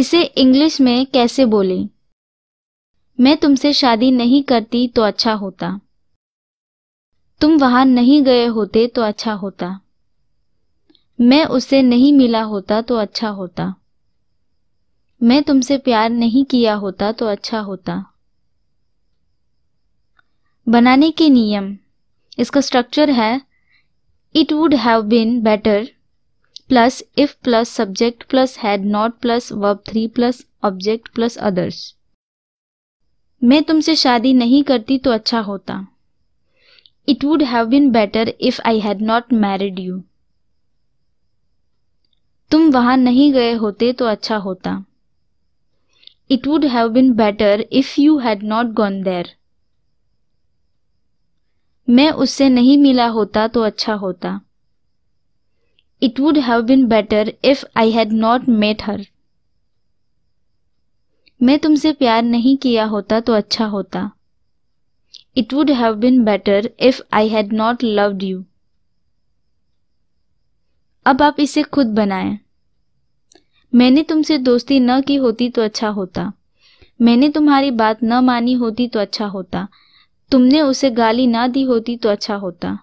इसे इंग्लिश में कैसे बोलें मैं तुमसे शादी नहीं करती तो अच्छा होता तुम वहां नहीं गए होते तो अच्छा होता मैं उससे नहीं मिला होता तो अच्छा होता मैं तुमसे प्यार नहीं किया होता तो अच्छा होता बनाने के नियम इसका स्ट्रक्चर है it would have been better plus if plus subject plus had not plus verb 3 plus object plus others मैं तुमसे शादी नहीं करती तो अच्छा होता it would have been better if I had not married you तुम वहां नहीं गए होते तो अच्छा होता it would have been better if you had not gone there मैं उससे नहीं मिला होता तो अच्छा होता It would have been better if I had not met her. मैं तुमसे प्यार नहीं किया होता तो अच्छा होता it would have been better if I had not loved you अब आप इसे खुद बनाएं। मैंने तुमसे दोस्ती न की होती तो अच्छा होता मैंने तुम्हारी बात न मानी होती तो अच्छा होता तुमने उसे गाली ना दी होती तो अच्छा होता